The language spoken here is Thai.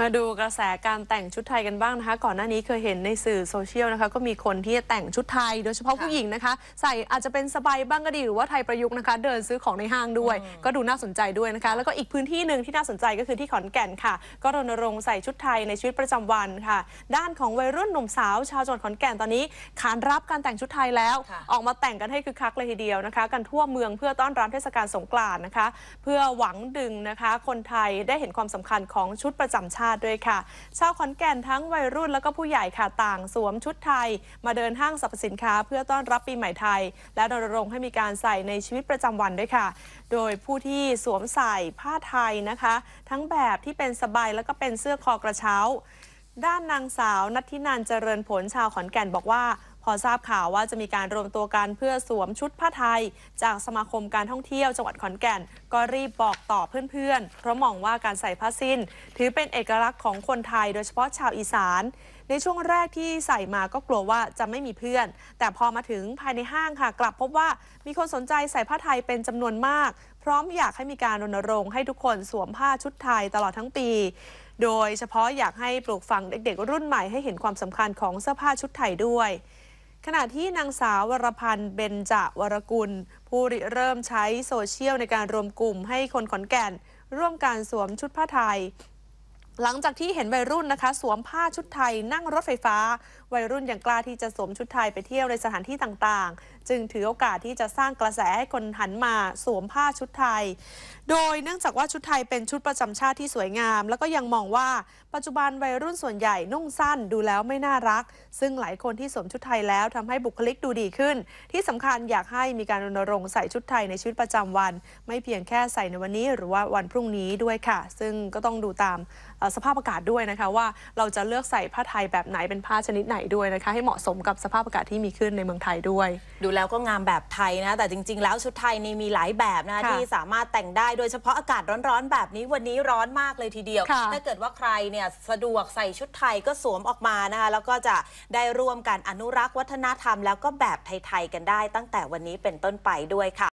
มาดูกระแสการแต่งชุดไทยกันบ้างนะคะ ก่อนหน้านี้เคยเห็นในสื่อโซเชียลนะคะก็มีคนที่แต่งชุดไทยโดยเฉพาะผู้หญิงนะคะ ใส่อาจจะเป็นสบายบ้างก็ดีหรือว่าไทยประยุกต์นะคะ เดินซื้อของในห้างด้วย ก็ดูน่าสนใจด้วยนะคะ แล้วก็อีกพื้นที่หนึ่งที่น่าสนใจก็คือที่ขอนแก่นค่ะ ก็รณรงค์ใส่ชุดไทยในชีวิตประจำวันค่ะ ด้านของวัยรุ่นหนุ่มสาว ชาวจังหวัดขอนแก่นตอนนี้ ขานรับการแต่งชุดไทยแล้ว ออกมาแต่งกันให้คึกคักเลยทีเดียวนะคะกันทั่วเมืองเพื่อต้อนรับเทศกาลสงกรานต์นะคะเพื่อหวังดึงนะคะ คนไทยได้เห็นความสำคัญของชุดประจำชาติาติด้วยค่ะชาวขอนแก่นทั้งวัยรุ่นแล้วก็ผู้ใหญ่ค่ะต่างสวมชุดไทย มาเดินห้างสรรพสินค้าเพื่อต้อนรับปีใหม่ไทย และรณรงค์ให้มีการใส่ในชีวิตประจำวันด้วยค่ะ โดยผู้ที่สวมใส่ผ้าไทยนะคะ ทั้งแบบที่เป็นสบายแล้วก็เป็นเสื้อคอกระเช้าด้านนางสาวนัทธินันเจริญผลชาวขอนแก่นบอกว่า พอทราบข่าวว่าจะมีการรวมตัวกันเพื่อสวมชุดผ้าไทย จากสมาคมการท่องเที่ยวจังหวัดขอนแก่น ก็รีบบอกต่อเพื่อนๆ เพราะมองว่าการใส่ผ้าสิ้นถือเป็นเอกลักษณ์ของคนไทยโดยเฉพาะชาวอีสานในช่วงแรกที่ใส่มาก็กลัวว่าจะไม่มีเพื่อน แต่พอมาถึงภายในห้างค่ะ กลับพบว่ามีคนสนใจใส่ผ้าไทยเป็นจำนวนมาก พร้อมอยากให้มีการรณรงค์ให้ทุกคนสวมผ้าชุดไทยตลอดทั้งปี โดยเฉพาะอยากให้ปลูกฝังเด็กๆ รุ่นใหม่ให้เห็นความสำคัญของเสื้อผ้าชุดไทยด้วย ขณะที่นางสาววรพันธ์เบญจวรกุล ผู้ริเริ่มใช้โซเชียลในการรวมกลุ่มให้คนขอนแก่นร่วมการสวมชุดผ้าไทยหลังจากที่เห็นวัยรุ่นนะคะสวมผ้าชุดไทยนั่งรถไฟฟ้า วัยรุ่นยังกล้าที่จะสวมชุดไทยไปเที่ยวในสถานที่ต่างๆ จึงถือโอกาสที่จะสร้างกระแสให้คนหันมาสวมผ้าชุดไทย โดยเนื่องจากว่าชุดไทยเป็นชุดประจำชาติที่สวยงาม แล้วก็ยังมองว่าปัจจุบันวัยรุ่นส่วนใหญ่นุ่งสั้นดูแล้วไม่น่ารัก ซึ่งหลายคนที่สวมชุดไทยแล้วทำให้บุคลิกดูดีขึ้น ที่สำคัญอยากให้มีการรณรงค์ใส่ชุดไทยในชีวิตประจำวัน ไม่เพียงแค่ใส่ในวันนี้ หรือว่าวันพรุ่งนี้ด้วยค่ะ ซึ่งก็ต้องดูตามสภาพอากาศด้วยนะคะว่าเราจะเลือกใส่ผ้าไทยแบบไหนเป็นผ้าชนิดไหนด้วยนะคะ ให้เหมาะสมกับสภาพอากาศที่มีขึ้นในเมืองไทยด้วย ดูแล้วก็งามแบบไทยนะแต่จริง ๆ แล้วชุดไทยนี่มีหลายแบบนะะที่สามารถแต่งได้โดยเฉพาะอากาศร้อนๆ แบบนี้วันนี้ร้อนมากเลยทีเดียวถ้าเกิดว่าใครเนี่ยสะดวกใส่ชุดไทยก็สวมออกมานะคะแล้วก็จะได้ร่วมกันอนุรักษ์วัฒนธรรมแล้วก็แบบไทยๆกันได้ ตั้งแต่วันนี้เป็นต้นไปด้วยค่ะ